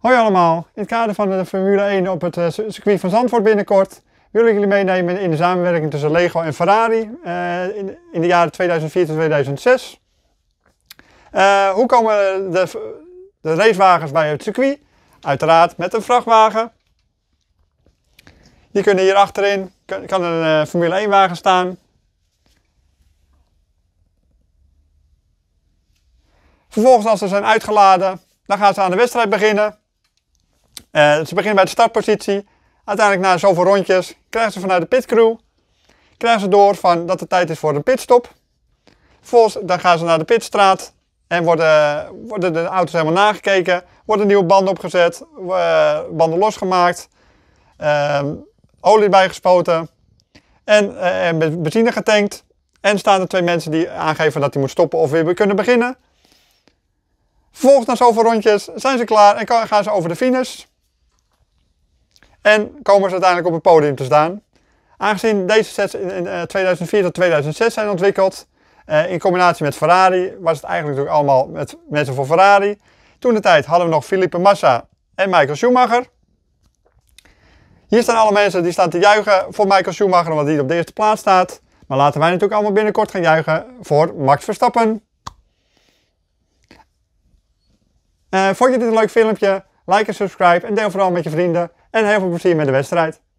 Hoi allemaal, in het kader van de Formule 1 op het eh, circuit van Zandvoort binnenkort wil ik jullie meenemen in de samenwerking tussen Lego en Ferrari eh, in, de jaren 2004 tot 2006. Eh, hoe komen de, de, racewagens bij het circuit? Uiteraard met een vrachtwagen. Die kunnen hier achterin, kan, een Formule 1 wagen staan. Vervolgens als ze zijn uitgeladen, dan gaan ze aan de wedstrijd beginnen. Eh, ze beginnen bij de startpositie. Uiteindelijk na zoveel rondjes krijgen ze vanuit de pitcrew krijgen ze door van dat het tijd is voor de pitstop. Vervolgens dan gaan ze naar de pitstraat en worden, worden de auto's helemaal nagekeken. Worden nieuwe banden opgezet, eh, banden losgemaakt, ehm, olie bijgespoten en, eh, en benzine getankt. En staan er twee mensen die aangeven dat die moet stoppen of weer kunnen beginnen. Vervolgens na zoveel rondjes zijn ze klaar en gaan ze over de finish. En komen ze uiteindelijk op het podium te staan. Aangezien deze sets in 2004 eh, tot 2006 zijn ontwikkeld, eh, in combinatie met Ferrari, was het eigenlijk natuurlijk allemaal met mensen voor Ferrari. Toen de tijd hadden we nog Felipe Massa en Michael Schumacher. Hier staan alle mensen die staan te juichen voor Michael Schumacher, omdat hij op de eerste plaats staat. Maar laten wij natuurlijk allemaal binnenkort gaan juichen voor Max Verstappen. Eh, vond je dit een leuk filmpje? Like en subscribe en deel vooral met je vrienden. En heel veel plezier met de wedstrijd.